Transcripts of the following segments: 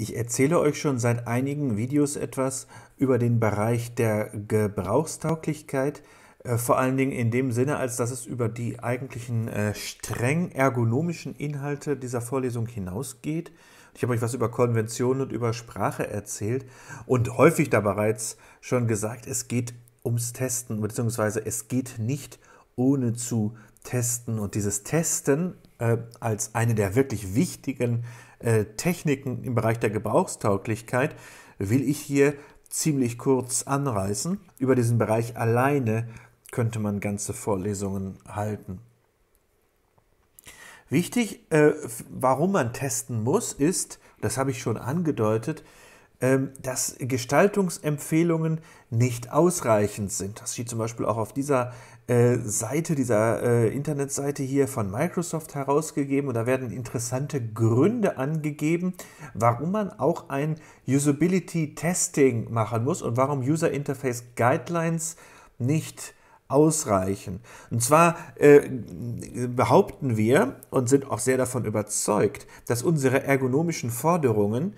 Ich erzähle euch schon seit einigen Videos etwas über den Bereich der Gebrauchstauglichkeit, äh, vor allen Dingen in dem Sinne, als dass es über die eigentlichen äh, streng ergonomischen Inhalte dieser Vorlesung hinausgeht. Ich habe euch was über Konventionen und über Sprache erzählt und häufig da bereits schon gesagt, es geht ums Testen, beziehungsweise es geht nicht ohne zu testen. Und dieses Testen äh, als eine der wirklich wichtigen äh, Techniken im Bereich der Gebrauchstauglichkeit will ich hier ziemlich kurz anreißen. Über diesen Bereich alleine könnte man ganze Vorlesungen halten. Wichtig, äh, warum man testen muss, ist, das habe ich schon angedeutet, ähm, dass Gestaltungsempfehlungen nicht ausreichend sind. Das steht zum Beispiel auch auf dieser äh, Seite, dieser äh, Internetseite hier von Microsoft herausgegeben und da werden interessante Gründe angegeben, warum man auch ein Usability Testing machen muss und warum User Interface Guidelines nicht ausreichen. Und zwar äh, behaupten wir und sind auch sehr davon überzeugt, dass unsere ergonomischen Forderungen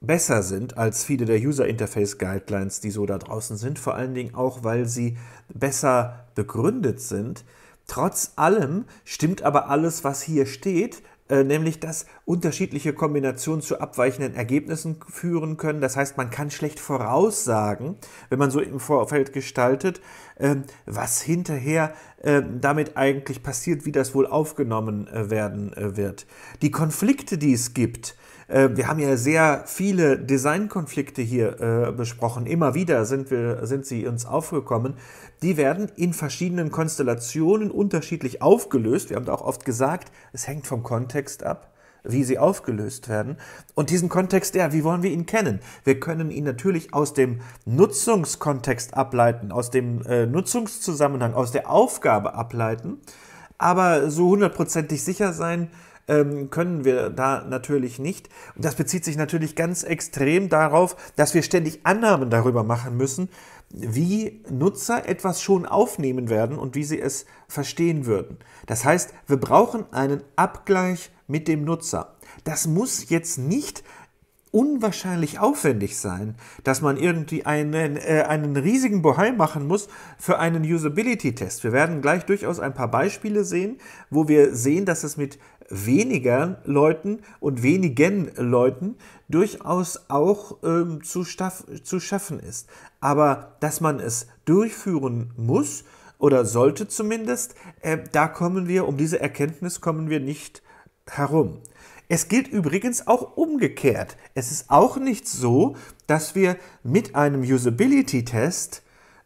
besser sind als viele der User Interface Guidelines, die so da draußen sind, vor allen Dingen auch, weil sie besser begründet sind. Trotz allem stimmt aber alles, was hier steht, äh, nämlich dass unterschiedliche Kombinationen zu abweichenden Ergebnissen führen können. Das heißt, man kann schlecht voraussagen, wenn man so im Vorfeld gestaltet, äh, was hinterher äh, damit eigentlich passiert, wie das wohl aufgenommen äh, werden äh, wird. Die Konflikte, die es gibt, äh, wir haben ja sehr viele Designkonflikte hier äh, besprochen. Immer wieder sind, wir, sind sie uns aufgekommen. Die werden in verschiedenen Konstellationen unterschiedlich aufgelöst. Wir haben da auch oft gesagt, es hängt vom Kontext ab wie sie aufgelöst werden. Und diesen Kontext, ja, wie wollen wir ihn kennen? Wir können ihn natürlich aus dem Nutzungskontext ableiten, aus dem äh, Nutzungszusammenhang, aus der Aufgabe ableiten, aber so hundertprozentig sicher sein, ähm, können wir da natürlich nicht. Und das bezieht sich natürlich ganz extrem darauf, dass wir ständig Annahmen darüber machen müssen, wie Nutzer etwas schon aufnehmen werden und wie sie es verstehen würden. Das heißt, wir brauchen einen Abgleich mit dem Nutzer. Das muss jetzt nicht unwahrscheinlich aufwendig sein, dass man irgendwie einen, äh, einen riesigen Bohai machen muss für einen Usability-Test. Wir werden gleich durchaus ein paar Beispiele sehen, wo wir sehen, dass es mit weniger Leuten und wenigen Leuten durchaus auch ähm, zu, staff, zu schaffen ist. Aber dass man es durchführen muss oder sollte zumindest, äh, da kommen wir, um diese Erkenntnis kommen wir nicht herum. Es gilt übrigens auch umgekehrt. Es ist auch nicht so, dass wir mit einem Usability-Test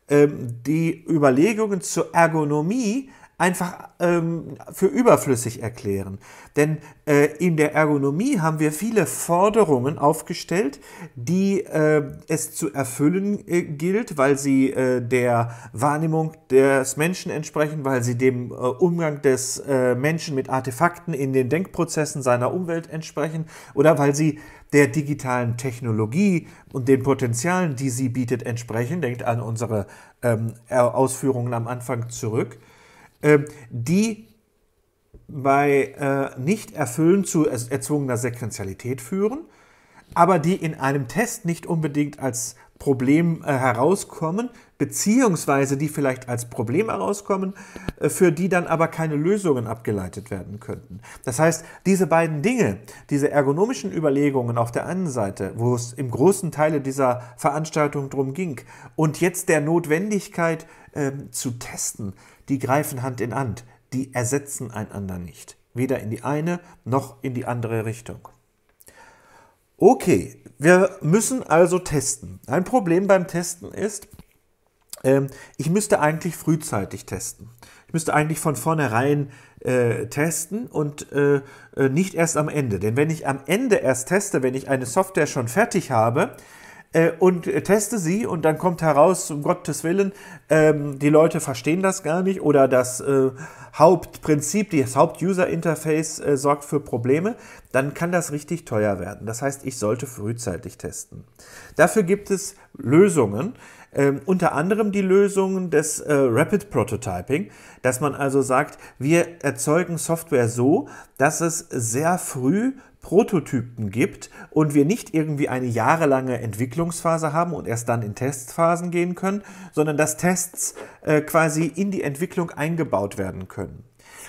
ähm, die Überlegungen zur Ergonomie einfach ähm, für überflüssig erklären. Denn äh, in der Ergonomie haben wir viele Forderungen aufgestellt, die äh, es zu erfüllen äh, gilt, weil sie äh, der Wahrnehmung des Menschen entsprechen, weil sie dem äh, Umgang des äh, Menschen mit Artefakten in den Denkprozessen seiner Umwelt entsprechen oder weil sie der digitalen Technologie und den Potenzialen, die sie bietet, entsprechen. Denkt an unsere ähm, Ausführungen am Anfang zurück. Ähm, die bei äh, nicht Nichterfüllen zu erzwungener Sequentialität führen, aber die in einem Test nicht unbedingt als Problem äh, herauskommen, beziehungsweise die vielleicht als Problem herauskommen, äh, für die dann aber keine Lösungen abgeleitet werden könnten. Das heißt, diese beiden Dinge, diese ergonomischen Überlegungen auf der einen Seite, wo es im großen Teile dieser Veranstaltung drum ging, und jetzt der Notwendigkeit äh, zu testen, die greifen Hand in Hand, die ersetzen einander nicht, weder in die eine noch in die andere Richtung. Okay, wir müssen also testen. Ein Problem beim Testen ist, ähm, ich müsste eigentlich frühzeitig testen. Ich müsste eigentlich von vornherein äh, testen und äh, äh, nicht erst am Ende. Denn wenn ich am Ende erst teste, wenn ich eine Software schon fertig habe, äh, und äh, teste sie und dann kommt heraus, um Gottes Willen, ähm, die Leute verstehen das gar nicht oder das äh, Hauptprinzip, das Haupt-User-Interface äh, sorgt für Probleme, dann kann das richtig teuer werden. Das heißt, ich sollte frühzeitig testen. Dafür gibt es Lösungen. Ähm, unter anderem die Lösungen des äh, Rapid Prototyping, dass man also sagt, wir erzeugen Software so, dass es sehr früh Prototypen gibt und wir nicht irgendwie eine jahrelange Entwicklungsphase haben und erst dann in Testphasen gehen können, sondern dass Tests äh, quasi in die Entwicklung eingebaut werden können.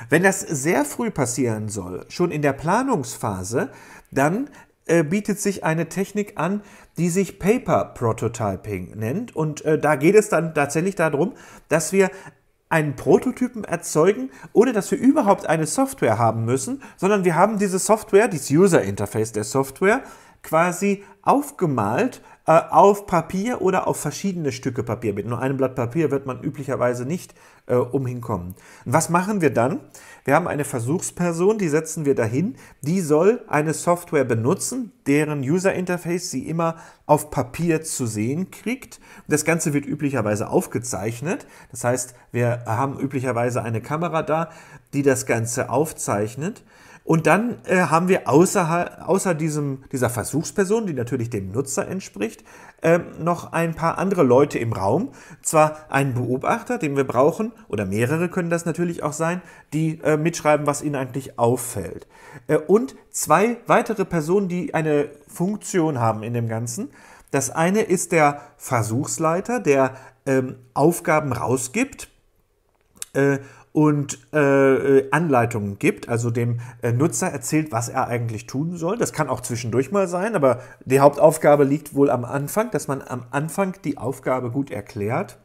Wenn das sehr früh passieren soll, schon in der Planungsphase, dann äh, bietet sich eine Technik an, die sich Paper Prototyping nennt. Und äh, da geht es dann tatsächlich darum, dass wir einen Prototypen erzeugen, ohne dass wir überhaupt eine Software haben müssen, sondern wir haben diese Software, dieses User Interface der Software, quasi aufgemalt äh, auf Papier oder auf verschiedene Stücke Papier. Mit nur einem Blatt Papier wird man üblicherweise nicht äh, umhin was machen wir dann? Wir haben eine Versuchsperson, die setzen wir dahin. Die soll eine Software benutzen, deren User Interface sie immer auf Papier zu sehen kriegt. Das Ganze wird üblicherweise aufgezeichnet. Das heißt, wir haben üblicherweise eine Kamera da, die das Ganze aufzeichnet. Und dann äh, haben wir außer, außer diesem, dieser Versuchsperson, die natürlich dem Nutzer entspricht, äh, noch ein paar andere Leute im Raum. Zwar einen Beobachter, den wir brauchen, oder mehrere können das natürlich auch sein, die äh, mitschreiben, was ihnen eigentlich auffällt. Äh, und zwei weitere Personen, die eine Funktion haben in dem Ganzen. Das eine ist der Versuchsleiter, der ähm, Aufgaben rausgibt äh, und äh, äh, Anleitungen gibt, also dem äh, Nutzer erzählt, was er eigentlich tun soll. Das kann auch zwischendurch mal sein, aber die Hauptaufgabe liegt wohl am Anfang, dass man am Anfang die Aufgabe gut erklärt.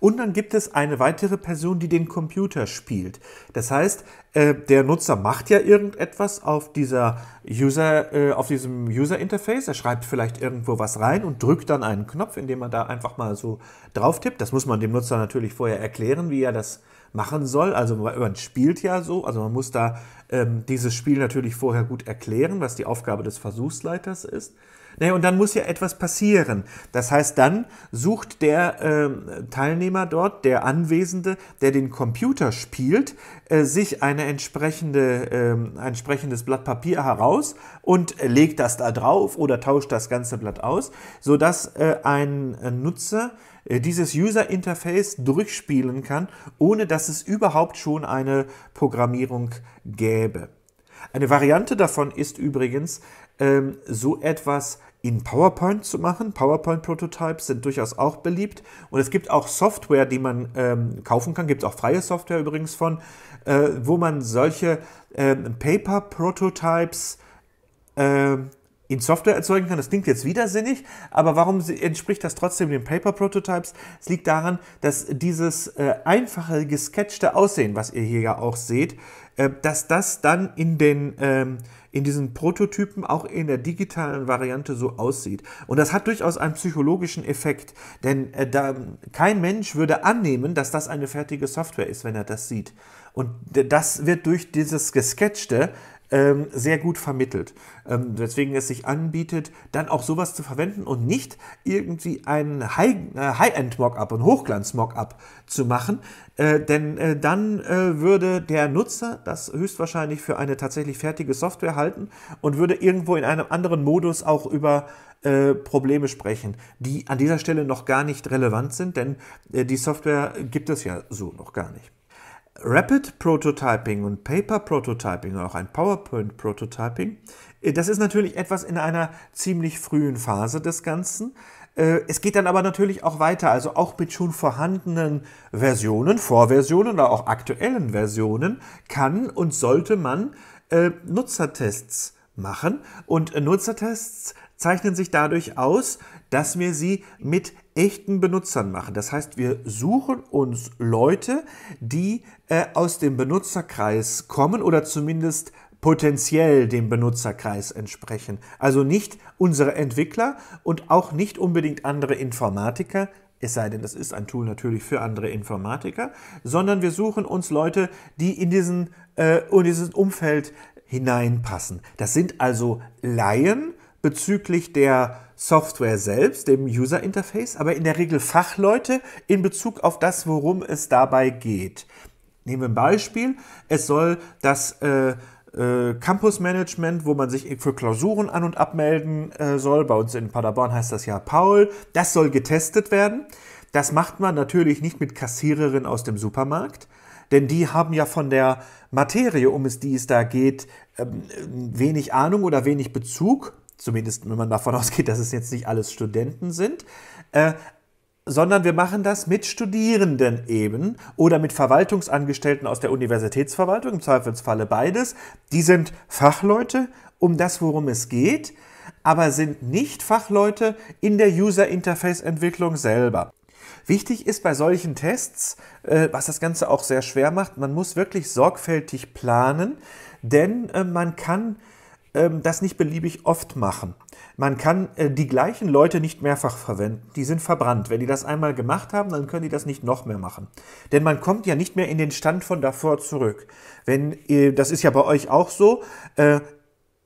Und dann gibt es eine weitere Person, die den Computer spielt. Das heißt, äh, der Nutzer macht ja irgendetwas auf dieser User, äh, auf diesem User Interface. Er schreibt vielleicht irgendwo was rein und drückt dann einen Knopf, indem man da einfach mal so drauf tippt. Das muss man dem Nutzer natürlich vorher erklären, wie er das machen soll. Also man spielt ja so, also man muss da ähm, dieses Spiel natürlich vorher gut erklären, was die Aufgabe des Versuchsleiters ist. Naja, und dann muss ja etwas passieren. Das heißt, dann sucht der äh, Teilnehmer dort, der Anwesende, der den Computer spielt, äh, sich eine entsprechende, äh, ein entsprechendes Blatt Papier heraus und legt das da drauf oder tauscht das ganze Blatt aus, sodass äh, ein Nutzer äh, dieses User Interface durchspielen kann, ohne dass es überhaupt schon eine Programmierung gäbe. Eine Variante davon ist übrigens, ähm, so etwas in PowerPoint zu machen. PowerPoint-Prototypes sind durchaus auch beliebt. Und es gibt auch Software, die man ähm, kaufen kann, gibt es auch freie Software übrigens von, äh, wo man solche ähm, Paper-Prototypes äh, in Software erzeugen kann. Das klingt jetzt widersinnig, aber warum entspricht das trotzdem den Paper Prototypes? Es liegt daran, dass dieses äh, einfache gesketchte Aussehen, was ihr hier ja auch seht, äh, dass das dann in den ähm, in diesen Prototypen auch in der digitalen Variante so aussieht. Und das hat durchaus einen psychologischen Effekt, denn äh, da, kein Mensch würde annehmen, dass das eine fertige Software ist, wenn er das sieht. Und das wird durch dieses Gesketchte ähm, sehr gut vermittelt. Ähm, deswegen es sich anbietet, dann auch sowas zu verwenden und nicht irgendwie einen äh, High-End-Mockup, einen Hochglanz-Mockup zu machen, äh, denn äh, dann äh, würde der Nutzer das höchstwahrscheinlich für eine tatsächlich fertige Software halten und würde irgendwo in einem anderen Modus auch über äh, Probleme sprechen, die an dieser Stelle noch gar nicht relevant sind, denn äh, die Software gibt es ja so noch gar nicht. Rapid Prototyping und Paper Prototyping, auch ein PowerPoint Prototyping, äh, das ist natürlich etwas in einer ziemlich frühen Phase des Ganzen. Äh, es geht dann aber natürlich auch weiter, also auch mit schon vorhandenen Versionen, Vorversionen oder auch aktuellen Versionen kann und sollte man äh, Nutzertests machen. Und Nutzertests zeichnen sich dadurch aus, dass wir sie mit echten Benutzern machen. Das heißt, wir suchen uns Leute, die äh, aus dem Benutzerkreis kommen oder zumindest potenziell dem Benutzerkreis entsprechen. Also nicht unsere Entwickler und auch nicht unbedingt andere Informatiker, es sei denn, das ist ein Tool natürlich für andere Informatiker, sondern wir suchen uns Leute, die in diesen, äh, in dieses Umfeld hineinpassen. Das sind also Laien, bezüglich der Software selbst, dem User Interface, aber in der Regel Fachleute in Bezug auf das, worum es dabei geht. Nehmen wir ein Beispiel. Es soll das äh, äh, Campus Management, wo man sich für Klausuren an- und abmelden äh, soll. Bei uns in Paderborn heißt das ja Paul. Das soll getestet werden. Das macht man natürlich nicht mit Kassiererinnen aus dem Supermarkt, denn die haben ja von der Materie, um es die es da geht, ähm, äh, wenig Ahnung oder wenig Bezug. Zumindest, wenn man davon ausgeht, dass es jetzt nicht alles Studenten sind. Äh, sondern wir machen das mit Studierenden eben oder mit Verwaltungsangestellten aus der Universitätsverwaltung, im Zweifelsfalle beides. Die sind Fachleute um das, worum es geht, aber sind nicht Fachleute in der User Interface Entwicklung selber. Wichtig ist bei solchen Tests, äh, was das Ganze auch sehr schwer macht, man muss wirklich sorgfältig planen, denn äh, man kann ähm, das nicht beliebig oft machen. Man kann äh, die gleichen Leute nicht mehrfach verwenden. Die sind verbrannt. Wenn die das einmal gemacht haben, dann können die das nicht noch mehr machen. Denn man kommt ja nicht mehr in den Stand von davor zurück. Wenn, äh, das ist ja bei euch auch so, äh,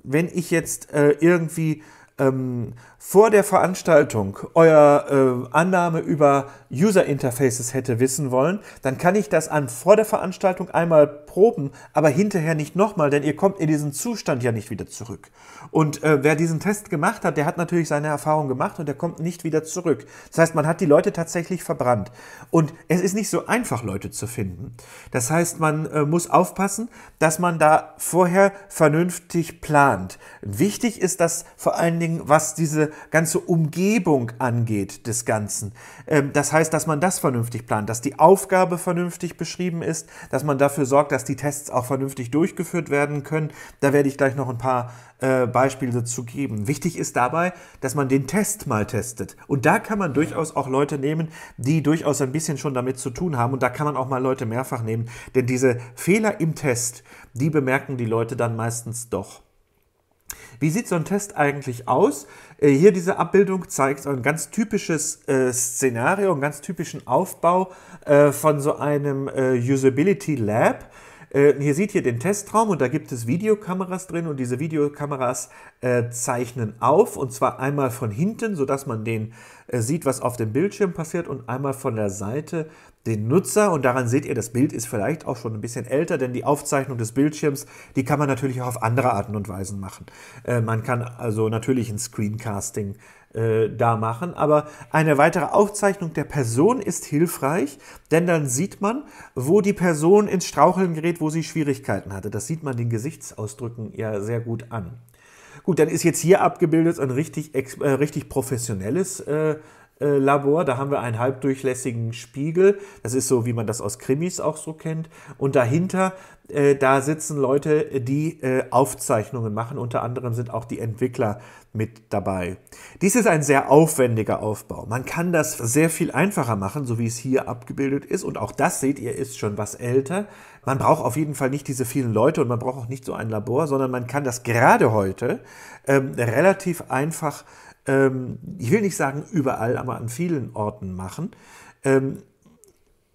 wenn ich jetzt irgendwie ähm, vor der Veranstaltung euer äh, Annahme über User Interfaces hätte wissen wollen, dann kann ich das an vor der Veranstaltung einmal proben, aber hinterher nicht nochmal, denn ihr kommt in diesen Zustand ja nicht wieder zurück. Und äh, wer diesen Test gemacht hat, der hat natürlich seine Erfahrung gemacht und der kommt nicht wieder zurück. Das heißt, man hat die Leute tatsächlich verbrannt. Und es ist nicht so einfach, Leute zu finden. Das heißt, man äh, muss aufpassen, dass man da vorher vernünftig plant. Wichtig ist das vor allen Dingen, was diese ganze Umgebung angeht des Ganzen. Ähm, das heißt, dass man das vernünftig plant, dass die Aufgabe vernünftig beschrieben ist, dass man dafür sorgt, dass die Tests auch vernünftig durchgeführt werden können. Da werde ich gleich noch ein paar äh, Beispiele dazu geben. Wichtig ist dabei, dass man den Test mal testet. Und da kann man durchaus auch Leute nehmen, die durchaus ein bisschen schon damit zu tun haben. Und da kann man auch mal Leute mehrfach nehmen. Denn diese Fehler im Test, die bemerken die Leute dann meistens doch. Wie sieht so ein Test eigentlich aus? Äh, hier diese Abbildung zeigt ein ganz typisches äh, Szenario, einen ganz typischen Aufbau äh, von so einem äh, Usability Lab. Äh, hier seht ihr den Testraum und da gibt es Videokameras drin und diese Videokameras äh, zeichnen auf und zwar einmal von hinten, sodass man den äh, sieht, was auf dem Bildschirm passiert und einmal von der Seite den Nutzer und daran seht ihr, das Bild ist vielleicht auch schon ein bisschen älter, denn die Aufzeichnung des Bildschirms, die kann man natürlich auch auf andere Arten und Weisen machen. Äh, man kann also natürlich ein Screencasting äh, äh, da machen. Aber eine weitere Aufzeichnung der Person ist hilfreich, denn dann sieht man, wo die Person ins Straucheln gerät, wo sie Schwierigkeiten hatte. Das sieht man den Gesichtsausdrücken ja sehr gut an. Gut, dann ist jetzt hier abgebildet ein richtig, äh, richtig professionelles äh, Labor. Da haben wir einen halbdurchlässigen Spiegel. Das ist so, wie man das aus Krimis auch so kennt. Und dahinter, äh, da sitzen Leute, die äh, Aufzeichnungen machen. Unter anderem sind auch die Entwickler mit dabei. Dies ist ein sehr aufwendiger Aufbau. Man kann das sehr viel einfacher machen, so wie es hier abgebildet ist. Und auch das seht ihr, ist schon was älter. Man braucht auf jeden Fall nicht diese vielen Leute und man braucht auch nicht so ein Labor, sondern man kann das gerade heute ähm, relativ einfach ähm, ich will nicht sagen überall, aber an vielen Orten machen, ähm,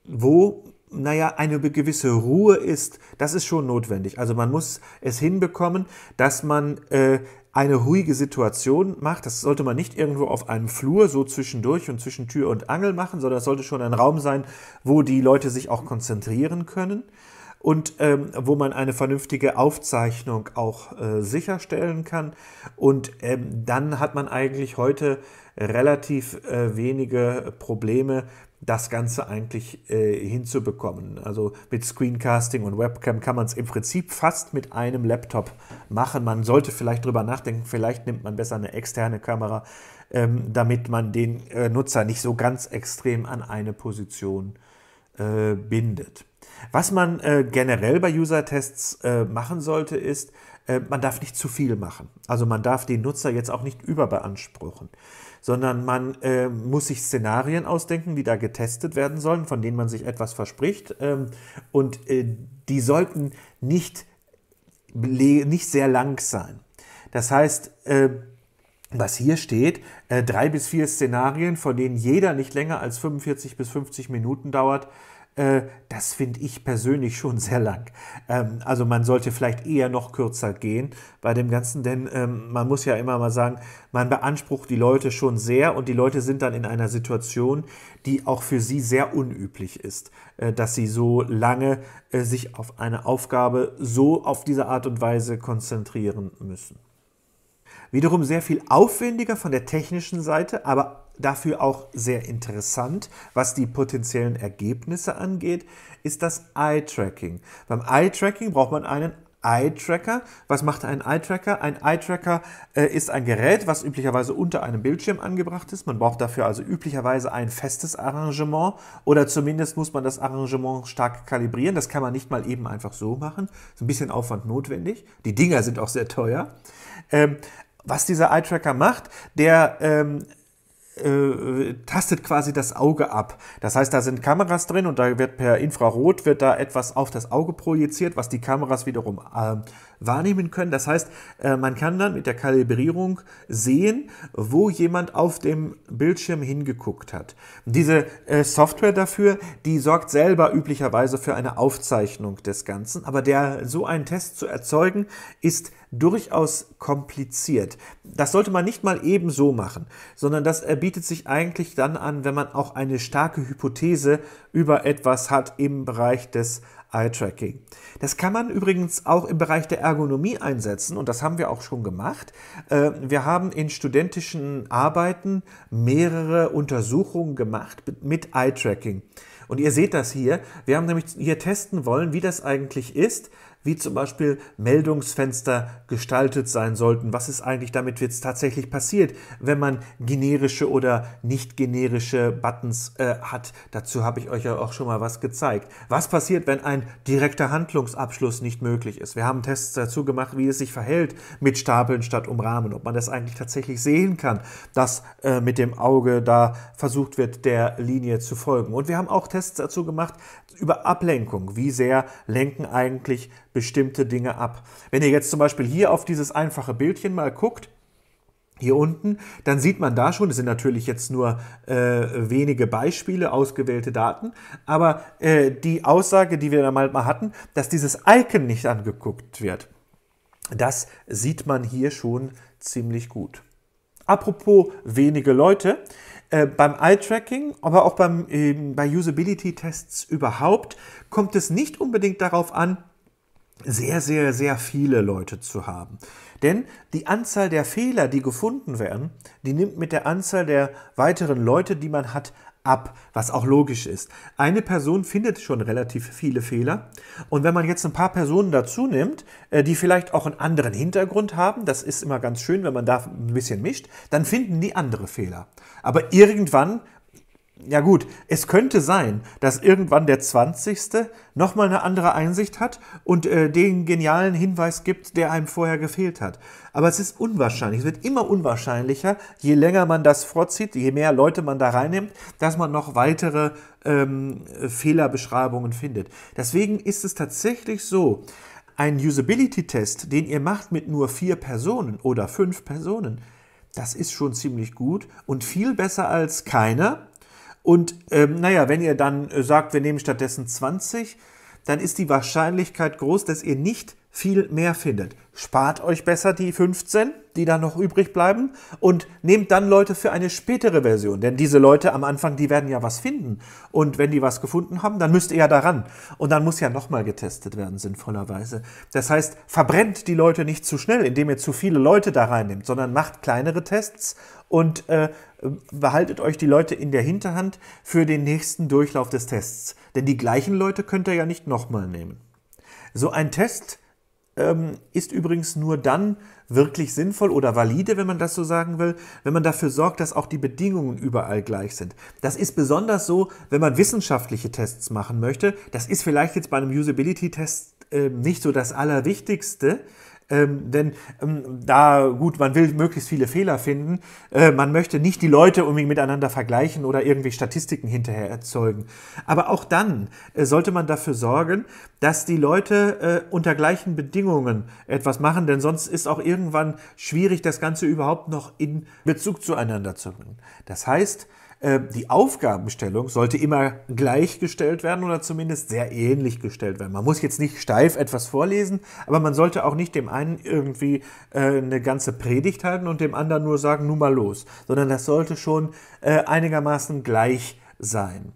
wo naja, eine gewisse Ruhe ist, das ist schon notwendig. Also man muss es hinbekommen, dass man äh, eine ruhige Situation macht. Das sollte man nicht irgendwo auf einem Flur so zwischendurch und zwischen Tür und Angel machen, sondern es sollte schon ein Raum sein, wo die Leute sich auch konzentrieren können und ähm, wo man eine vernünftige Aufzeichnung auch äh, sicherstellen kann. Und ähm, dann hat man eigentlich heute relativ äh, wenige Probleme, das Ganze eigentlich äh, hinzubekommen. Also mit Screencasting und Webcam kann man es im Prinzip fast mit einem Laptop machen. Man sollte vielleicht drüber nachdenken, vielleicht nimmt man besser eine externe Kamera, ähm, damit man den äh, Nutzer nicht so ganz extrem an eine Position äh, bindet. Was man äh, generell bei User-Tests äh, machen sollte, ist, äh, man darf nicht zu viel machen. Also man darf den Nutzer jetzt auch nicht überbeanspruchen, sondern man äh, muss sich Szenarien ausdenken, die da getestet werden sollen, von denen man sich etwas verspricht. Ähm, und äh, die sollten nicht, nicht sehr lang sein. Das heißt, äh, was hier steht, drei bis vier Szenarien, von denen jeder nicht länger als 45 bis 50 Minuten dauert, äh, das finde ich persönlich schon sehr lang. Ähm, also man sollte vielleicht eher noch kürzer gehen bei dem Ganzen, denn ähm, man muss ja immer mal sagen, man beansprucht die Leute schon sehr und die Leute sind dann in einer Situation, die auch für sie sehr unüblich ist, äh, dass sie so lange äh, sich auf eine Aufgabe so auf diese Art und Weise konzentrieren müssen. Wiederum sehr viel aufwendiger von der technischen Seite, aber dafür auch sehr interessant, was die potenziellen Ergebnisse angeht, ist das Eye-Tracking. Beim Eye-Tracking braucht man einen Eye-Tracker. Was macht ein Eye-Tracker? Ein Eye-Tracker äh, ist ein Gerät, was üblicherweise unter einem Bildschirm angebracht ist. Man braucht dafür also üblicherweise ein festes Arrangement oder zumindest muss man das Arrangement stark kalibrieren. Das kann man nicht mal eben einfach so machen. Ist ein bisschen Aufwand notwendig. Die Dinger sind auch sehr teuer. Ähm, was dieser Eye-Tracker macht, der ähm, äh, tastet quasi das Auge ab. Das heißt, da sind Kameras drin und da wird per Infrarot wird da etwas auf das Auge projiziert, was die Kameras wiederum äh, wahrnehmen können. Das heißt, äh, man kann dann mit der Kalibrierung sehen, wo jemand auf dem Bildschirm hingeguckt hat. Diese äh, Software dafür, die sorgt selber üblicherweise für eine Aufzeichnung des Ganzen, aber der so einen Test zu erzeugen, ist durchaus kompliziert. Das sollte man nicht mal eben so machen, sondern das bietet sich eigentlich dann an, wenn man auch eine starke Hypothese über etwas hat im Bereich des Eye-Tracking. Das kann man übrigens auch im Bereich der Ergonomie einsetzen und das haben wir auch schon gemacht. Ähm, wir haben in studentischen Arbeiten mehrere Untersuchungen gemacht mit Eye-Tracking. Und ihr seht das hier. Wir haben nämlich hier testen wollen, wie das eigentlich ist, wie zum Beispiel Meldungsfenster gestaltet sein sollten. Was ist eigentlich damit jetzt tatsächlich passiert, wenn man generische oder nicht generische Buttons äh, hat? Dazu habe ich euch ja auch schon mal was gezeigt. Was passiert, wenn ein direkter Handlungsabschluss nicht möglich ist? Wir haben Tests dazu gemacht, wie es sich verhält mit Stapeln statt umrahmen, ob man das eigentlich tatsächlich sehen kann, dass äh, mit dem Auge da versucht wird, der Linie zu folgen. Und wir haben auch Tests dazu gemacht über Ablenkung, wie sehr lenken eigentlich bestimmte Dinge ab. Wenn ihr jetzt zum Beispiel hier auf dieses einfache Bildchen mal guckt, hier unten, dann sieht man da schon, es sind natürlich jetzt nur äh, wenige Beispiele, ausgewählte Daten, aber äh, die Aussage, die wir da mal hatten, dass dieses Icon nicht angeguckt wird, das sieht man hier schon ziemlich gut. Apropos wenige Leute, äh, beim Eye-Tracking, aber auch beim, ähm, bei Usability-Tests überhaupt, kommt es nicht unbedingt darauf an, sehr, sehr, sehr viele Leute zu haben. Denn die Anzahl der Fehler, die gefunden werden, die nimmt mit der Anzahl der weiteren Leute, die man hat, ab, was auch logisch ist. Eine Person findet schon relativ viele Fehler. Und wenn man jetzt ein paar Personen dazu nimmt, äh, die vielleicht auch einen anderen Hintergrund haben, das ist immer ganz schön, wenn man da ein bisschen mischt, dann finden die andere Fehler. Aber irgendwann ja gut, es könnte sein, dass irgendwann der 20. nochmal eine andere Einsicht hat und äh, den genialen Hinweis gibt, der einem vorher gefehlt hat. Aber es ist unwahrscheinlich, es wird immer unwahrscheinlicher, je länger man das vorzieht, je mehr Leute man da reinnimmt, dass man noch weitere ähm, Fehlerbeschreibungen findet. Deswegen ist es tatsächlich so, ein Usability-Test, den ihr macht mit nur vier Personen oder fünf Personen, das ist schon ziemlich gut und viel besser als keiner und ähm, naja, wenn ihr dann äh, sagt, wir nehmen stattdessen 20, dann ist die Wahrscheinlichkeit groß, dass ihr nicht viel mehr findet. Spart euch besser die 15, die da noch übrig bleiben und nehmt dann Leute für eine spätere Version, denn diese Leute am Anfang, die werden ja was finden und wenn die was gefunden haben, dann müsst ihr ja daran und dann muss ja nochmal getestet werden, sinnvollerweise. Das heißt, verbrennt die Leute nicht zu schnell, indem ihr zu viele Leute da reinnimmt, sondern macht kleinere Tests und äh, behaltet euch die Leute in der Hinterhand für den nächsten Durchlauf des Tests, denn die gleichen Leute könnt ihr ja nicht nochmal nehmen. So ein Test ähm, ist übrigens nur dann wirklich sinnvoll oder valide, wenn man das so sagen will, wenn man dafür sorgt, dass auch die Bedingungen überall gleich sind. Das ist besonders so, wenn man wissenschaftliche Tests machen möchte. Das ist vielleicht jetzt bei einem Usability-Test äh, nicht so das Allerwichtigste, ähm, denn ähm, da, gut, man will möglichst viele Fehler finden. Äh, man möchte nicht die Leute unbedingt miteinander vergleichen oder irgendwie Statistiken hinterher erzeugen. Aber auch dann äh, sollte man dafür sorgen, dass die Leute äh, unter gleichen Bedingungen etwas machen, denn sonst ist auch irgendwann schwierig, das Ganze überhaupt noch in Bezug zueinander zu bringen. Das heißt, äh, die Aufgabenstellung sollte immer gleichgestellt werden oder zumindest sehr ähnlich gestellt werden. Man muss jetzt nicht steif etwas vorlesen, aber man sollte auch nicht dem einen irgendwie äh, eine ganze Predigt halten und dem anderen nur sagen, nun mal los, sondern das sollte schon äh, einigermaßen gleich sein.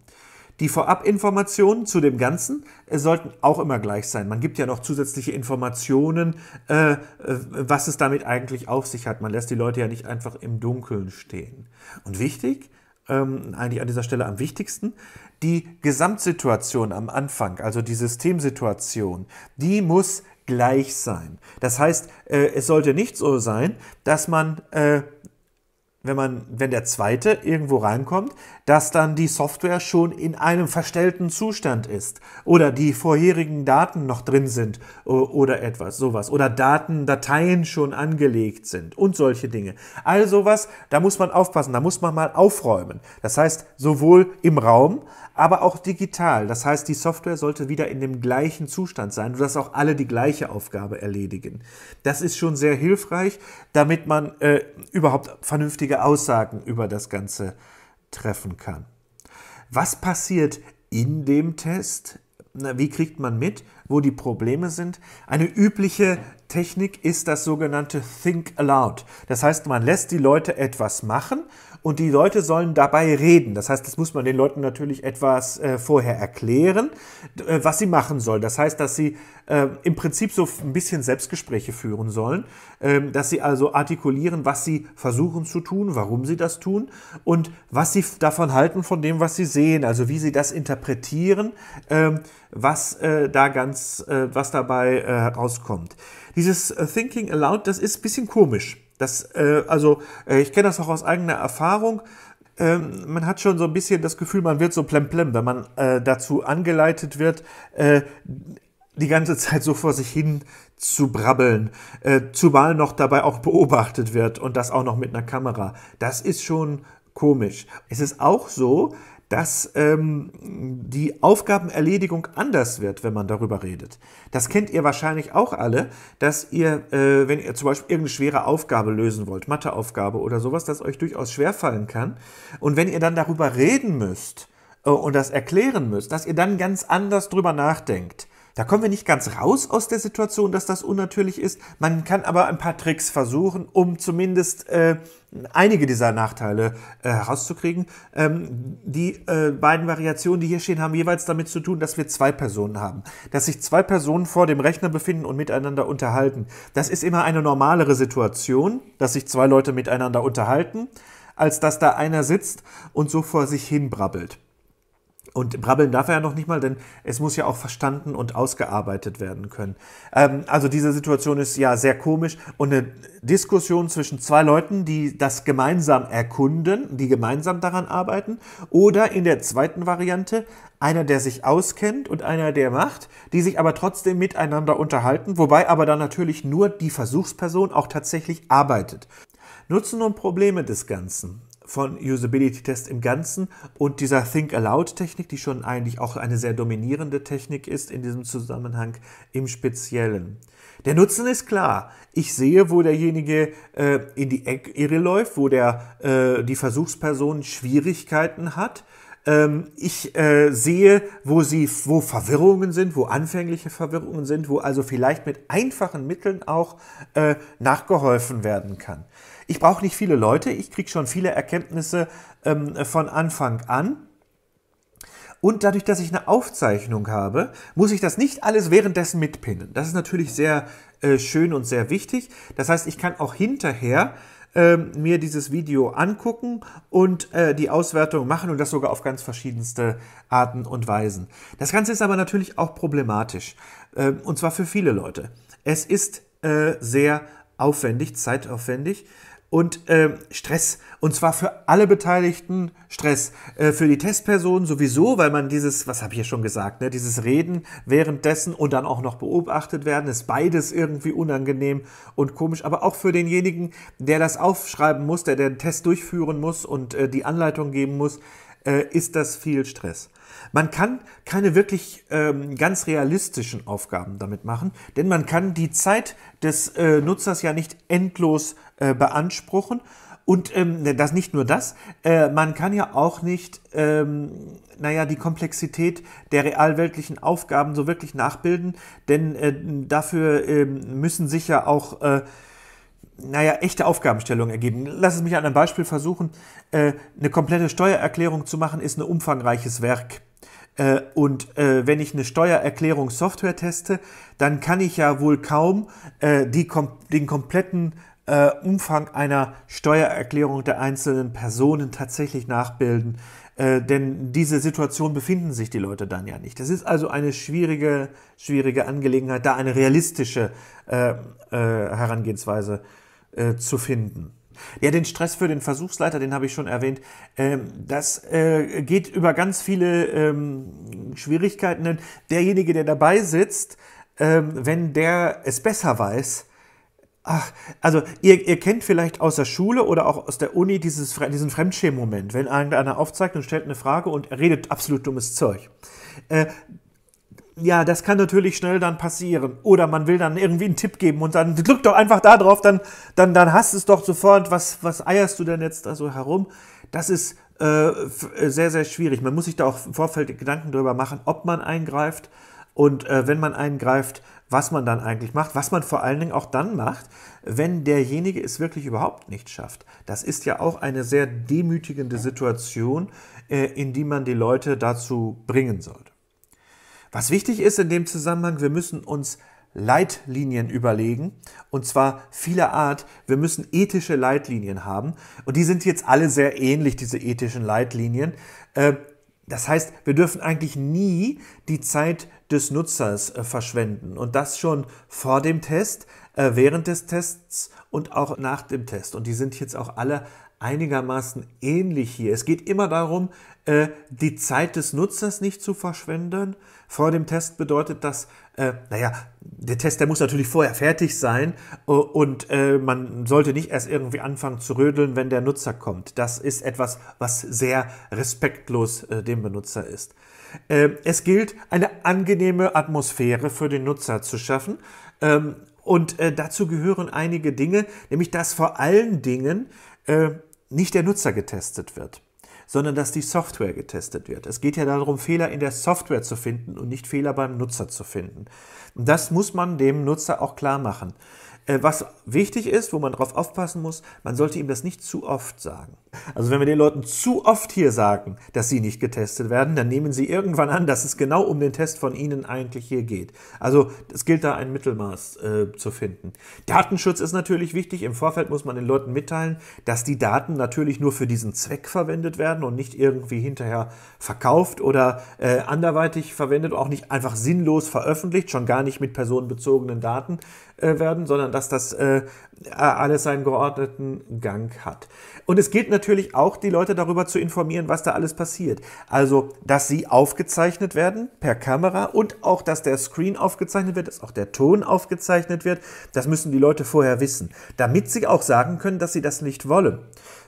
Die Vorabinformationen zu dem Ganzen sollten auch immer gleich sein. Man gibt ja noch zusätzliche Informationen, äh, was es damit eigentlich auf sich hat. Man lässt die Leute ja nicht einfach im Dunkeln stehen. Und wichtig, ähm, eigentlich an dieser Stelle am wichtigsten. Die Gesamtsituation am Anfang, also die Systemsituation, die muss gleich sein. Das heißt, äh, es sollte nicht so sein, dass man äh, wenn man, wenn der zweite irgendwo reinkommt, dass dann die Software schon in einem verstellten Zustand ist oder die vorherigen Daten noch drin sind oder etwas, sowas oder Daten, Dateien schon angelegt sind und solche Dinge. All sowas, da muss man aufpassen, da muss man mal aufräumen. Das heißt, sowohl im Raum, aber auch digital. Das heißt, die Software sollte wieder in dem gleichen Zustand sein, sodass auch alle die gleiche Aufgabe erledigen. Das ist schon sehr hilfreich, damit man äh, überhaupt vernünftige richtige Aussagen über das Ganze treffen kann. Was passiert in dem Test? wie kriegt man mit, wo die Probleme sind? Eine übliche Technik ist das sogenannte Think Aloud. Das heißt, man lässt die Leute etwas machen und die Leute sollen dabei reden. Das heißt, das muss man den Leuten natürlich etwas äh, vorher erklären, äh, was sie machen sollen. Das heißt, dass sie äh, im Prinzip so ein bisschen Selbstgespräche führen sollen, ähm, dass sie also artikulieren, was sie versuchen zu tun, warum sie das tun und was sie davon halten von dem, was sie sehen, also wie sie das interpretieren, ähm, was äh, da ganz, äh, was dabei äh, rauskommt. Dieses Thinking Aloud, das ist ein bisschen komisch. Das, äh, also äh, ich kenne das auch aus eigener Erfahrung. Ähm, man hat schon so ein bisschen das Gefühl, man wird so plemplem, wenn man äh, dazu angeleitet wird, äh, die ganze Zeit so vor sich hin zu brabbeln, äh, zumal noch dabei auch beobachtet wird und das auch noch mit einer Kamera. Das ist schon komisch. Es ist auch so, dass ähm, die Aufgabenerledigung anders wird, wenn man darüber redet. Das kennt ihr wahrscheinlich auch alle, dass ihr, äh, wenn ihr zum Beispiel irgendeine schwere Aufgabe lösen wollt, Matheaufgabe oder sowas, das euch durchaus schwerfallen kann. Und wenn ihr dann darüber reden müsst äh, und das erklären müsst, dass ihr dann ganz anders drüber nachdenkt. Da kommen wir nicht ganz raus aus der Situation, dass das unnatürlich ist. Man kann aber ein paar Tricks versuchen, um zumindest äh, einige dieser Nachteile äh, herauszukriegen. Ähm, die äh, beiden Variationen, die hier stehen, haben jeweils damit zu tun, dass wir zwei Personen haben. Dass sich zwei Personen vor dem Rechner befinden und miteinander unterhalten. Das ist immer eine normalere Situation, dass sich zwei Leute miteinander unterhalten, als dass da einer sitzt und so vor sich hin brabbelt. Und brabbeln darf er ja noch nicht mal, denn es muss ja auch verstanden und ausgearbeitet werden können. Ähm, also diese Situation ist ja sehr komisch und eine Diskussion zwischen zwei Leuten, die das gemeinsam erkunden, die gemeinsam daran arbeiten, oder in der zweiten Variante einer, der sich auskennt und einer, der macht, die sich aber trotzdem miteinander unterhalten, wobei aber dann natürlich nur die Versuchsperson auch tatsächlich arbeitet. Nutzen und Probleme des Ganzen von usability Test im Ganzen und dieser Think Aloud-Technik, die schon eigentlich auch eine sehr dominierende Technik ist in diesem Zusammenhang im Speziellen. Der Nutzen ist klar. Ich sehe, wo derjenige äh, in die Ecke läuft, wo der, äh, die Versuchsperson Schwierigkeiten hat ähm, ich äh, sehe, wo sie, wo Verwirrungen sind, wo anfängliche Verwirrungen sind, wo also vielleicht mit einfachen Mitteln auch äh, nachgeholfen werden kann ich brauche nicht viele Leute, ich kriege schon viele Erkenntnisse ähm, von Anfang an. Und dadurch, dass ich eine Aufzeichnung habe, muss ich das nicht alles währenddessen mitpinnen. Das ist natürlich sehr äh, schön und sehr wichtig. Das heißt, ich kann auch hinterher äh, mir dieses Video angucken und äh, die Auswertung machen und das sogar auf ganz verschiedenste Arten und Weisen. Das Ganze ist aber natürlich auch problematisch. Ähm, und zwar für viele Leute. Es ist äh, sehr aufwendig, zeitaufwendig und äh, Stress. Und zwar für alle Beteiligten Stress. Äh, für die Testpersonen sowieso, weil man dieses, was habe ich ja schon gesagt, ne, dieses Reden währenddessen und dann auch noch beobachtet werden, ist beides irgendwie unangenehm und komisch. Aber auch für denjenigen, der das aufschreiben muss, der den Test durchführen muss und äh, die Anleitung geben muss, äh, ist das viel Stress. Man kann keine wirklich ähm, ganz realistischen Aufgaben damit machen, denn man kann die Zeit des äh, Nutzers ja nicht endlos äh, beanspruchen. Und ähm, ne, das nicht nur das, äh, man kann ja auch nicht, ähm, naja, die Komplexität der realweltlichen Aufgaben so wirklich nachbilden, denn äh, dafür äh, müssen sich ja auch, äh, naja, echte Aufgabenstellungen ergeben. Lass es mich an einem Beispiel versuchen. Äh, eine komplette Steuererklärung zu machen, ist ein umfangreiches Werk. Äh, und äh, wenn ich eine Steuererklärung Software teste, dann kann ich ja wohl kaum äh, die, kom den kompletten äh, Umfang einer Steuererklärung der einzelnen Personen tatsächlich nachbilden. Äh, denn diese Situation befinden sich die Leute dann ja nicht. Das ist also eine schwierige, schwierige Angelegenheit, da eine realistische äh, äh Herangehensweise äh, zu finden. Ja, den Stress für den Versuchsleiter, den habe ich schon erwähnt. Ähm, das äh, geht über ganz viele ähm, Schwierigkeiten. Denn derjenige, der dabei sitzt, ähm, wenn der es besser weiß, Ach, also ihr, ihr kennt vielleicht aus der Schule oder auch aus der Uni dieses, diesen Fremdschämen-Moment, wenn einer aufzeigt und stellt eine Frage und redet absolut dummes Zeug. Äh, ja, das kann natürlich schnell dann passieren. Oder man will dann irgendwie einen Tipp geben und dann drückt doch einfach da drauf, dann, dann, dann hast es doch sofort. Was, was eierst du denn jetzt da so herum? Das ist äh, sehr, sehr schwierig. Man muss sich da auch im Vorfeld Gedanken darüber machen, ob man eingreift und äh, wenn man eingreift, was man dann eigentlich macht, was man vor allen Dingen auch dann macht, wenn derjenige es wirklich überhaupt nicht schafft. Das ist ja auch eine sehr demütigende Situation, äh, in die man die Leute dazu bringen sollte. Was wichtig ist in dem Zusammenhang, wir müssen uns Leitlinien überlegen. Und zwar vieler Art. Wir müssen ethische Leitlinien haben. Und die sind jetzt alle sehr ähnlich, diese ethischen Leitlinien. Äh, das heißt, wir dürfen eigentlich nie die Zeit des Nutzers äh, verschwenden und das schon vor dem Test, äh, während des Tests und auch nach dem Test. Und die sind jetzt auch alle einigermaßen ähnlich hier. Es geht immer darum, äh, die Zeit des Nutzers nicht zu verschwenden, vor dem Test bedeutet das, äh, naja, der Test, der muss natürlich vorher fertig sein äh, und äh, man sollte nicht erst irgendwie anfangen zu rödeln, wenn der Nutzer kommt. Das ist etwas, was sehr respektlos äh, dem Benutzer ist. Äh, es gilt, eine angenehme Atmosphäre für den Nutzer zu schaffen. Ähm, und äh, dazu gehören einige Dinge, nämlich dass vor allen Dingen nicht der Nutzer getestet wird sondern dass die Software getestet wird. Es geht ja darum, Fehler in der Software zu finden und nicht Fehler beim Nutzer zu finden. Und das muss man dem Nutzer auch klar machen. Äh, was wichtig ist, wo man darauf aufpassen muss, man sollte ihm das nicht zu oft sagen. Also wenn wir den Leuten zu oft hier sagen, dass sie nicht getestet werden, dann nehmen sie irgendwann an, dass es genau um den Test von ihnen eigentlich hier geht. Also es gilt da ein Mittelmaß äh, zu finden. Datenschutz ist natürlich wichtig. Im Vorfeld muss man den Leuten mitteilen, dass die Daten natürlich nur für diesen Zweck verwendet werden und nicht irgendwie hinterher verkauft oder äh, anderweitig verwendet, auch nicht einfach sinnlos veröffentlicht, schon gar nicht mit personenbezogenen Daten. Äh, werden, sondern dass das äh, alles seinen geordneten Gang hat. Und es gilt natürlich auch, die Leute darüber zu informieren, was da alles passiert. Also, dass sie aufgezeichnet werden per Kamera und auch, dass der Screen aufgezeichnet wird, dass auch der Ton aufgezeichnet wird. Das müssen die Leute vorher wissen, damit sie auch sagen können, dass sie das nicht wollen.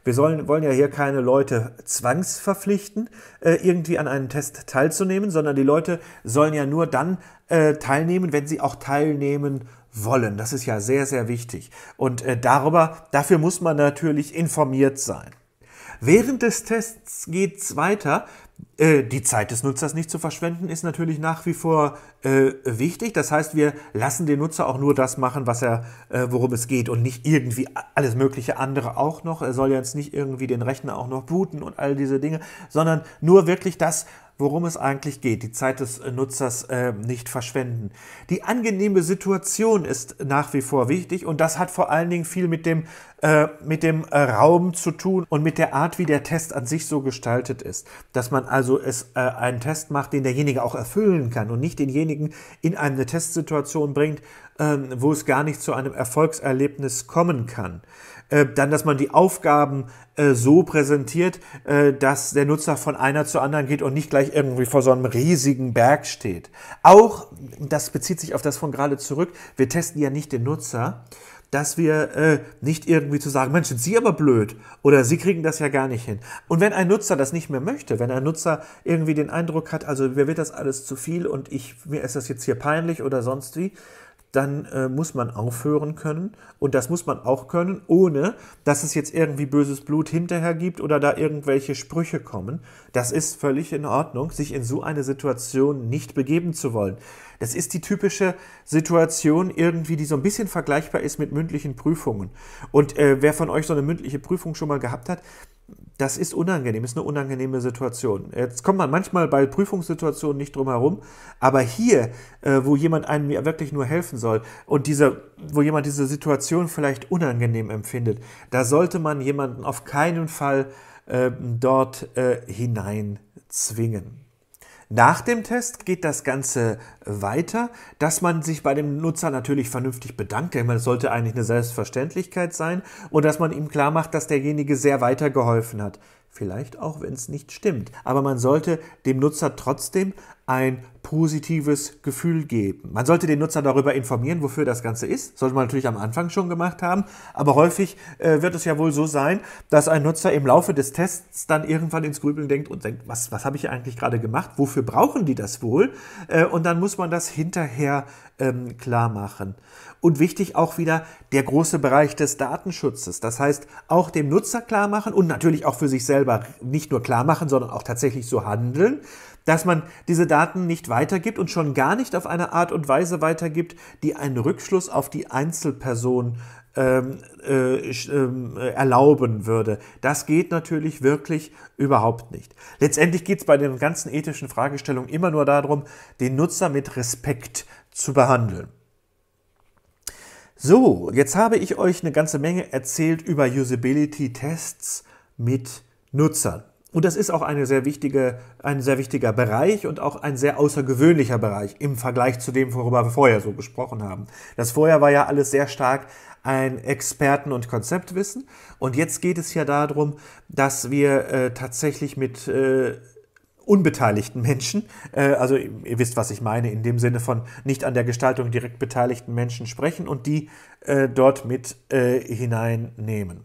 Wir sollen, wollen ja hier keine Leute zwangsverpflichten, äh, irgendwie an einem Test teilzunehmen, sondern die Leute sollen ja nur dann äh, teilnehmen, wenn sie auch teilnehmen wollen wollen. Das ist ja sehr, sehr wichtig. Und äh, darüber, dafür muss man natürlich informiert sein. Während des Tests geht's weiter. Äh, die Zeit des Nutzers nicht zu verschwenden ist natürlich nach wie vor äh, wichtig. Das heißt, wir lassen den Nutzer auch nur das machen, was er, äh, worum es geht und nicht irgendwie alles mögliche andere auch noch. Er soll jetzt nicht irgendwie den Rechner auch noch booten und all diese Dinge, sondern nur wirklich das, worum es eigentlich geht, die Zeit des Nutzers äh, nicht verschwenden. Die angenehme Situation ist nach wie vor wichtig und das hat vor allen Dingen viel mit dem, äh, mit dem äh, Raum zu tun und mit der Art, wie der Test an sich so gestaltet ist. Dass man also es, äh, einen Test macht, den derjenige auch erfüllen kann und nicht denjenigen in eine Testsituation bringt, ähm, wo es gar nicht zu einem Erfolgserlebnis kommen kann. Äh, dann, dass man die Aufgaben äh, so präsentiert, äh, dass der Nutzer von einer zur anderen geht und nicht gleich irgendwie vor so einem riesigen Berg steht. Auch, das bezieht sich auf das von gerade zurück, wir testen ja nicht den Nutzer, dass wir nicht irgendwie zu sagen, Mensch, sind Sie aber blöd oder Sie kriegen das ja gar nicht hin. Und wenn ein Nutzer das nicht mehr möchte, wenn ein Nutzer irgendwie den Eindruck hat, also mir wird das alles zu viel und ich, mir ist das jetzt hier peinlich oder sonst wie, dann äh, muss man aufhören können. Und das muss man auch können, ohne dass es jetzt irgendwie böses Blut hinterher gibt oder da irgendwelche Sprüche kommen. Das ist völlig in Ordnung, sich in so eine Situation nicht begeben zu wollen. Das ist die typische Situation irgendwie, die so ein bisschen vergleichbar ist mit mündlichen Prüfungen. Und äh, wer von euch so eine mündliche Prüfung schon mal gehabt hat, das ist unangenehm, ist eine unangenehme Situation. Jetzt kommt man manchmal bei Prüfungssituationen nicht drum herum, aber hier, äh, wo jemand einem wirklich nur helfen soll und diese, wo jemand diese Situation vielleicht unangenehm empfindet, da sollte man jemanden auf keinen Fall äh, dort äh, hineinzwingen. Nach dem Test geht das Ganze weiter, dass man sich bei dem Nutzer natürlich vernünftig bedankt. denn meine, das sollte eigentlich eine Selbstverständlichkeit sein und dass man ihm klar macht, dass derjenige sehr weitergeholfen hat. Vielleicht auch, wenn es nicht stimmt. Aber man sollte dem Nutzer trotzdem ein positives Gefühl geben. Man sollte den Nutzer darüber informieren, wofür das Ganze ist. Sollte man natürlich am Anfang schon gemacht haben. Aber häufig äh, wird es ja wohl so sein, dass ein Nutzer im Laufe des Tests dann irgendwann ins Grübeln denkt und denkt, was, was habe ich eigentlich gerade gemacht? Wofür brauchen die das wohl? Äh, und dann muss man das hinterher ähm, klar machen. Und wichtig auch wieder der große Bereich des Datenschutzes. Das heißt, auch dem Nutzer klar machen und natürlich auch für sich selbst selber nicht nur klar machen, sondern auch tatsächlich so handeln, dass man diese Daten nicht weitergibt und schon gar nicht auf eine Art und Weise weitergibt, die einen Rückschluss auf die Einzelperson ähm, äh, äh, erlauben würde. Das geht natürlich wirklich überhaupt nicht. Letztendlich geht es bei den ganzen ethischen Fragestellungen immer nur darum, den Nutzer mit Respekt zu behandeln. So, jetzt habe ich euch eine ganze Menge erzählt über Usability-Tests mit Nutzern. Und das ist auch eine sehr wichtige, ein sehr wichtiger Bereich und auch ein sehr außergewöhnlicher Bereich im Vergleich zu dem, worüber wir vorher so gesprochen haben. Das vorher war ja alles sehr stark ein Experten- und Konzeptwissen. Und jetzt geht es ja darum, dass wir äh, tatsächlich mit äh, unbeteiligten Menschen, äh, also ihr wisst, was ich meine, in dem Sinne von nicht an der Gestaltung direkt beteiligten Menschen sprechen und die äh, dort mit äh, hineinnehmen.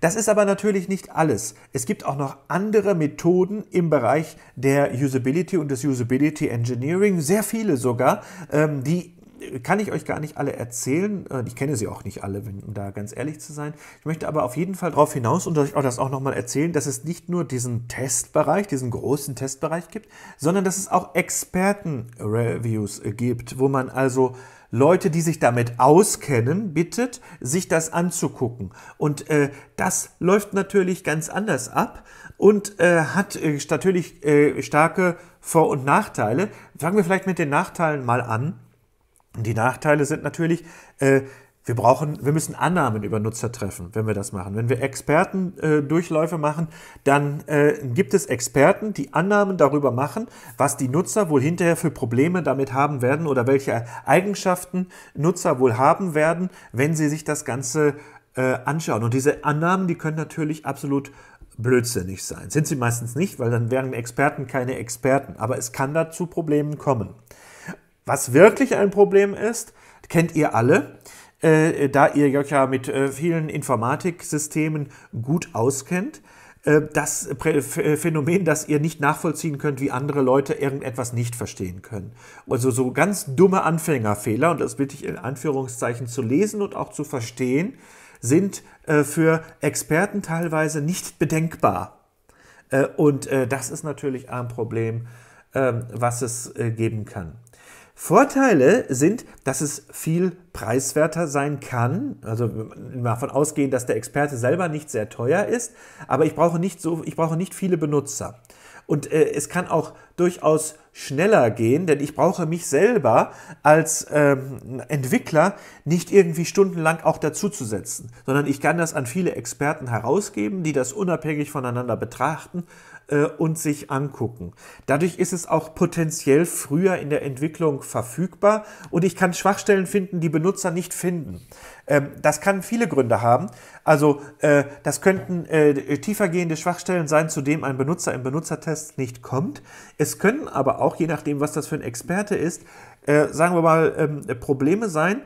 Das ist aber natürlich nicht alles. Es gibt auch noch andere Methoden im Bereich der Usability und des Usability Engineering, sehr viele sogar, ähm, die kann ich euch gar nicht alle erzählen. Äh, ich kenne sie auch nicht alle, um da ganz ehrlich zu sein. Ich möchte aber auf jeden Fall darauf hinaus und euch auch das auch nochmal erzählen, dass es nicht nur diesen Testbereich, diesen großen Testbereich gibt, sondern dass es auch Experten-Reviews äh, gibt, wo man also Leute, die sich damit auskennen, bittet, sich das anzugucken. Und äh, das läuft natürlich ganz anders ab und äh, hat äh, natürlich äh, starke Vor- und Nachteile. Fangen wir vielleicht mit den Nachteilen mal an. Die Nachteile sind natürlich, äh, wir brauchen, wir müssen Annahmen über Nutzer treffen, wenn wir das machen. Wenn wir Experten-Durchläufe äh, machen, dann äh, gibt es Experten, die Annahmen darüber machen, was die Nutzer wohl hinterher für Probleme damit haben werden oder welche Eigenschaften Nutzer wohl haben werden, wenn sie sich das Ganze äh, anschauen. Und diese Annahmen, die können natürlich absolut blödsinnig sein. Sind sie meistens nicht, weil dann wären Experten keine Experten. Aber es kann dazu Problemen kommen. Was wirklich ein Problem ist, kennt ihr alle äh, da ihr euch ja mit äh, vielen Informatiksystemen gut auskennt. Äh, das Prä äh, Phänomen, dass ihr nicht nachvollziehen könnt, wie andere Leute irgendetwas nicht verstehen können. Also so ganz dumme Anfängerfehler, und das bitte ich in Anführungszeichen zu lesen und auch zu verstehen, sind äh, für Experten teilweise nicht bedenkbar. Äh, und das ist natürlich ein Problem, ähm, was es geben kann. Vorteile sind, dass es viel preiswerter sein kann. Also davon ausgehen, dass der Experte selber nicht sehr teuer ist, aber ich brauche nicht so, ich brauche nicht viele Benutzer. Und äh, es kann auch durchaus schneller gehen, denn ich brauche mich selber als ähm, Entwickler nicht irgendwie stundenlang auch dazuzusetzen, sondern ich kann das an viele Experten herausgeben, die das unabhängig voneinander betrachten äh, und sich angucken. Dadurch ist es auch potenziell früher in der Entwicklung verfügbar und ich kann Schwachstellen finden, die Benutzer nicht finden. Ähm, das kann viele Gründe haben. Also äh, das könnten äh, tiefergehende Schwachstellen sein, zu dem ein Benutzer im Benutzertest nicht kommt. Es können aber auch, je nachdem, was das für ein Experte ist, äh, sagen wir mal, ähm, Probleme sein,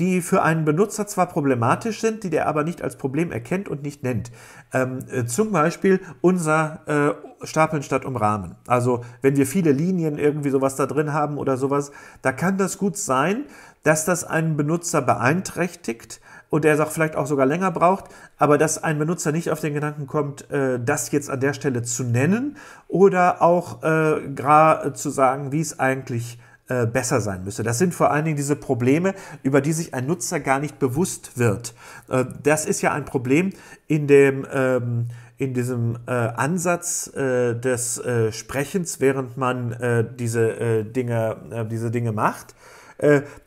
die für einen Benutzer zwar problematisch sind, die der aber nicht als Problem erkennt und nicht nennt. Ähm, äh, zum Beispiel unser äh, stapeln statt umrahmen. Also wenn wir viele Linien irgendwie sowas da drin haben oder sowas, da kann das gut sein, dass das einen Benutzer beeinträchtigt und er es auch vielleicht auch sogar länger braucht, aber dass ein Benutzer nicht auf den Gedanken kommt, äh, das jetzt an der Stelle zu nennen oder auch äh, zu sagen, wie es eigentlich äh, besser sein müsste. Das sind vor allen Dingen diese Probleme, über die sich ein Nutzer gar nicht bewusst wird. Äh, das ist ja ein Problem in dem ähm, in diesem äh, Ansatz äh, des äh, Sprechens, während man äh, diese, äh, Dinge, diese Dinge macht.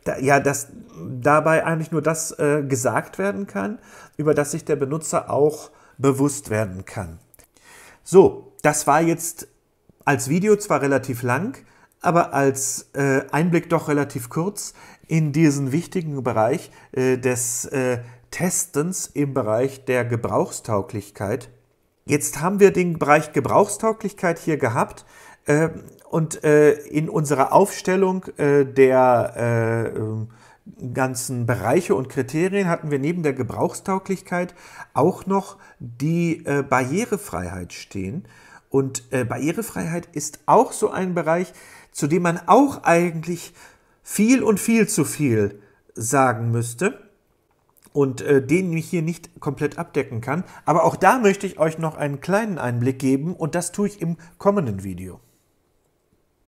Da, ja, dass dabei eigentlich nur das gesagt werden kann, über das sich der Benutzer auch bewusst werden kann. So, das war jetzt als Video zwar relativ lang, aber als äh, Einblick doch relativ kurz in diesen wichtigen Bereich äh, des äh, Testens im Bereich der Gebrauchstauglichkeit. Jetzt haben wir den Bereich Gebrauchstauglichkeit hier gehabt ähm, und äh, in unserer Aufstellung äh, der äh, ähm, ganzen Bereiche und Kriterien hatten wir neben der Gebrauchstauglichkeit auch noch die Barrierefreiheit stehen. Und Barrierefreiheit ist auch so ein Bereich, zu dem man auch eigentlich viel und viel zu viel sagen müsste und äh, den ich hier nicht komplett abdecken kann. Aber auch da möchte ich euch noch einen kleinen Einblick geben und das tue ich im kommenden Video.